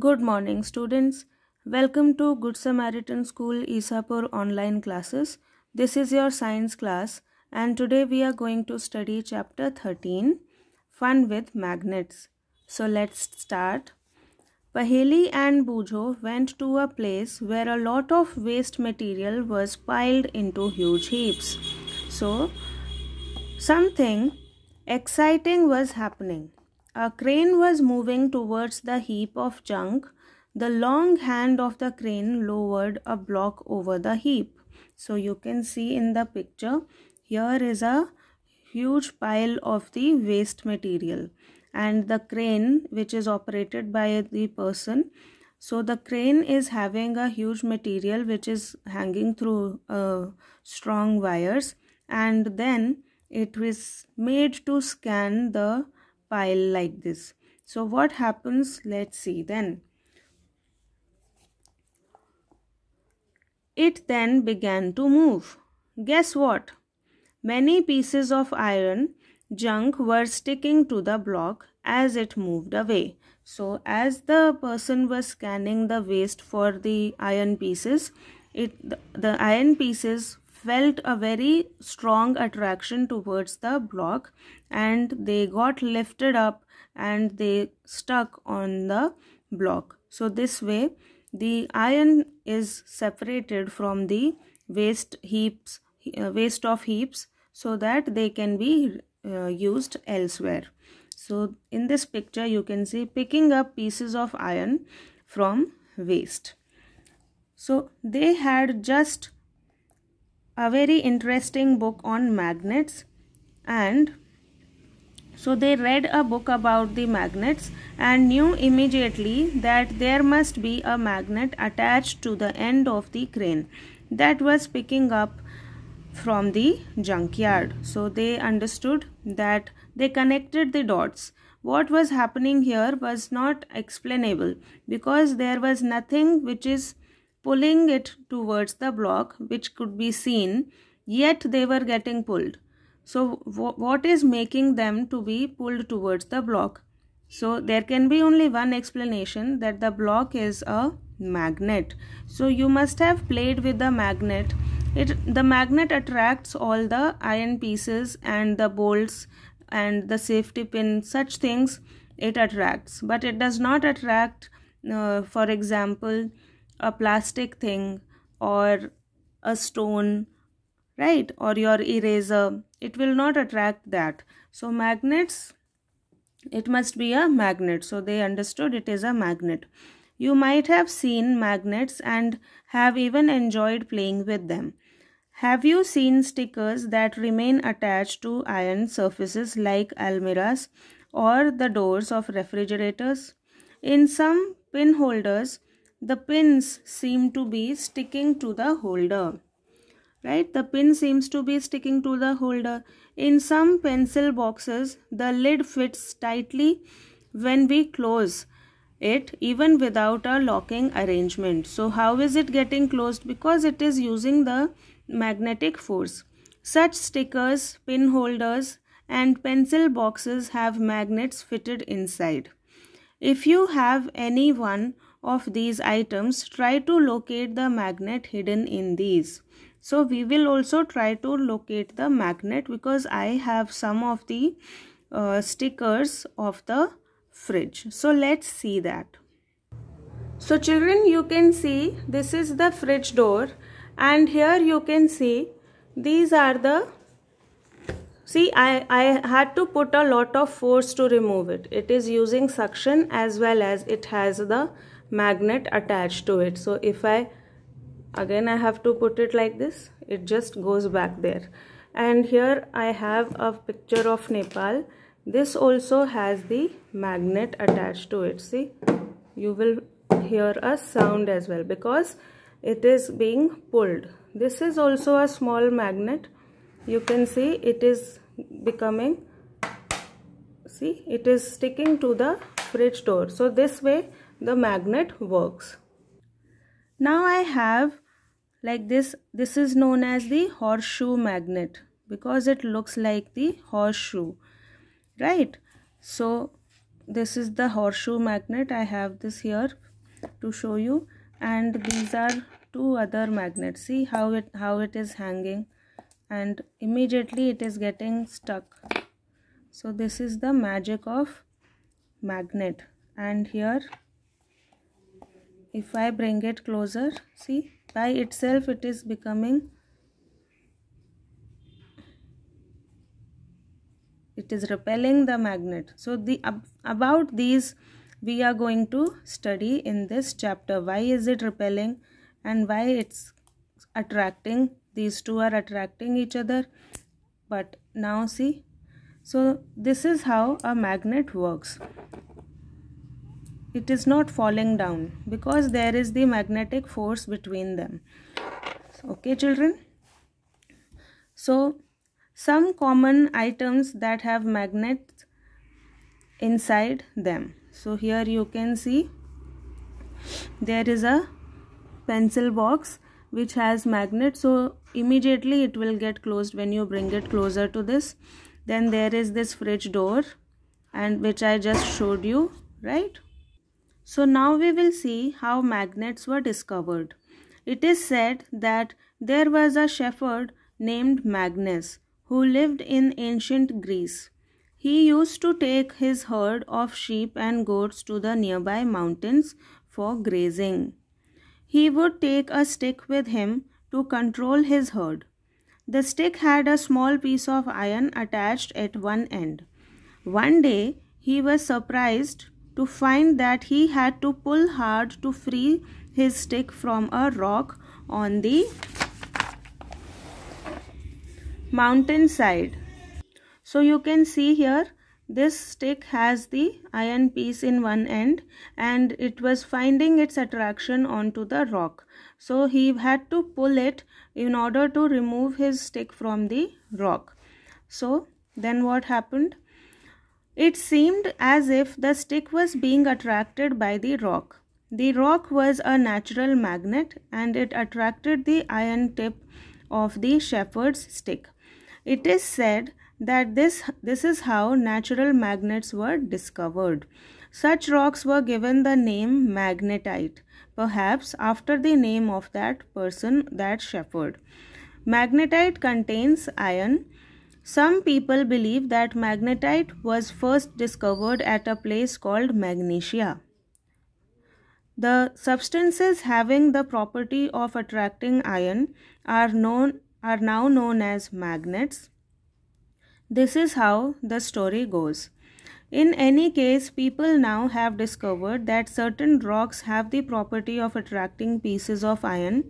Good morning students. Welcome to Good Samaritan School Isapur online classes. This is your science class and today we are going to study chapter 13 Fun with Magnets. So let's start. Paheli and Bujo went to a place where a lot of waste material was piled into huge heaps. So something exciting was happening. A crane was moving towards the heap of junk. The long hand of the crane lowered a block over the heap. So you can see in the picture, here is a huge pile of the waste material and the crane which is operated by the person. So the crane is having a huge material which is hanging through uh, strong wires and then it was made to scan the pile like this so what happens let's see then it then began to move guess what many pieces of iron junk were sticking to the block as it moved away so as the person was scanning the waste for the iron pieces it the, the iron pieces felt a very strong attraction towards the block and they got lifted up and they stuck on the block. So this way the iron is separated from the waste heaps, uh, waste of heaps so that they can be uh, used elsewhere. So in this picture you can see picking up pieces of iron from waste. So they had just a very interesting book on magnets and so they read a book about the magnets and knew immediately that there must be a magnet attached to the end of the crane that was picking up from the junkyard. So they understood that they connected the dots. What was happening here was not explainable because there was nothing which is pulling it towards the block which could be seen yet they were getting pulled so what is making them to be pulled towards the block so there can be only one explanation that the block is a magnet so you must have played with the magnet it the magnet attracts all the iron pieces and the bolts and the safety pin such things it attracts but it does not attract uh, for example a plastic thing or a stone right or your eraser it will not attract that so magnets it must be a magnet so they understood it is a magnet you might have seen magnets and have even enjoyed playing with them have you seen stickers that remain attached to iron surfaces like almirahs or the doors of refrigerators in some pin holders the pins seem to be sticking to the holder right the pin seems to be sticking to the holder in some pencil boxes the lid fits tightly when we close it even without a locking arrangement so how is it getting closed because it is using the magnetic force such stickers pin holders and pencil boxes have magnets fitted inside if you have any one of these items, try to locate the magnet hidden in these. So we will also try to locate the magnet because I have some of the uh, stickers of the fridge. So let's see that. So children you can see this is the fridge door and here you can see these are the see I, I had to put a lot of force to remove it. It is using suction as well as it has the magnet attached to it so if I again I have to put it like this it just goes back there and here I have a picture of Nepal this also has the magnet attached to it see you will hear a sound as well because it is being pulled this is also a small magnet you can see it is becoming see it is sticking to the fridge door so this way the magnet works. Now I have like this, this is known as the horseshoe magnet because it looks like the horseshoe, right? So this is the horseshoe magnet. I have this here to show you and these are two other magnets. See how it, how it is hanging and immediately it is getting stuck. So this is the magic of magnet and here if I bring it closer see by itself it is becoming it is repelling the magnet so the ab about these we are going to study in this chapter why is it repelling and why it's attracting these two are attracting each other but now see so this is how a magnet works it is not falling down because there is the magnetic force between them okay children so some common items that have magnets inside them so here you can see there is a pencil box which has magnet so immediately it will get closed when you bring it closer to this then there is this fridge door and which I just showed you right so now we will see how magnets were discovered. It is said that there was a shepherd named Magnus who lived in ancient Greece. He used to take his herd of sheep and goats to the nearby mountains for grazing. He would take a stick with him to control his herd. The stick had a small piece of iron attached at one end. One day, he was surprised to find that he had to pull hard to free his stick from a rock on the mountain side. So you can see here this stick has the iron piece in one end and it was finding its attraction onto the rock. So he had to pull it in order to remove his stick from the rock. So then what happened? It seemed as if the stick was being attracted by the rock. The rock was a natural magnet and it attracted the iron tip of the shepherd's stick. It is said that this, this is how natural magnets were discovered. Such rocks were given the name magnetite, perhaps after the name of that person, that shepherd. Magnetite contains iron some people believe that magnetite was first discovered at a place called Magnesia. The substances having the property of attracting iron are, known, are now known as magnets. This is how the story goes. In any case, people now have discovered that certain rocks have the property of attracting pieces of iron.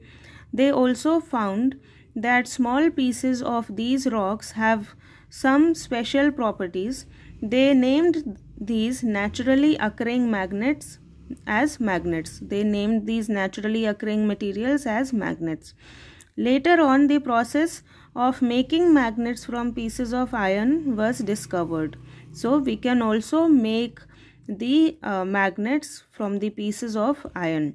They also found that small pieces of these rocks have some special properties, they named these naturally occurring magnets as magnets. They named these naturally occurring materials as magnets. Later on, the process of making magnets from pieces of iron was discovered. So, we can also make the uh, magnets from the pieces of iron.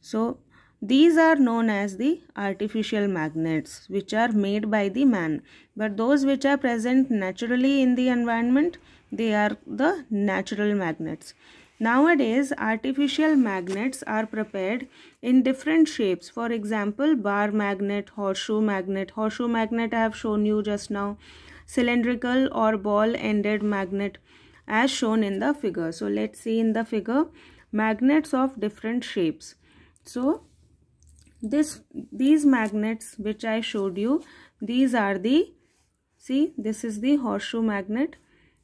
So, these are known as the artificial magnets which are made by the man. But those which are present naturally in the environment, they are the natural magnets. Nowadays, artificial magnets are prepared in different shapes. For example, bar magnet, horseshoe magnet. Horseshoe magnet I have shown you just now. Cylindrical or ball ended magnet as shown in the figure. So, let's see in the figure magnets of different shapes. So, this these magnets which i showed you these are the see this is the horseshoe magnet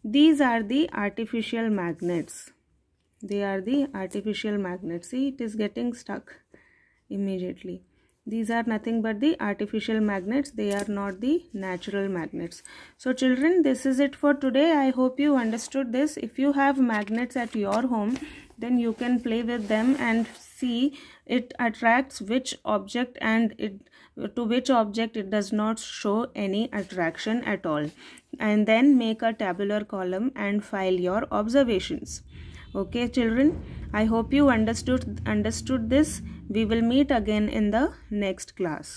these are the artificial magnets they are the artificial magnets see it is getting stuck immediately these are nothing but the artificial magnets they are not the natural magnets so children this is it for today i hope you understood this if you have magnets at your home then you can play with them and see it attracts which object and it to which object it does not show any attraction at all and then make a tabular column and file your observations okay children i hope you understood understood this we will meet again in the next class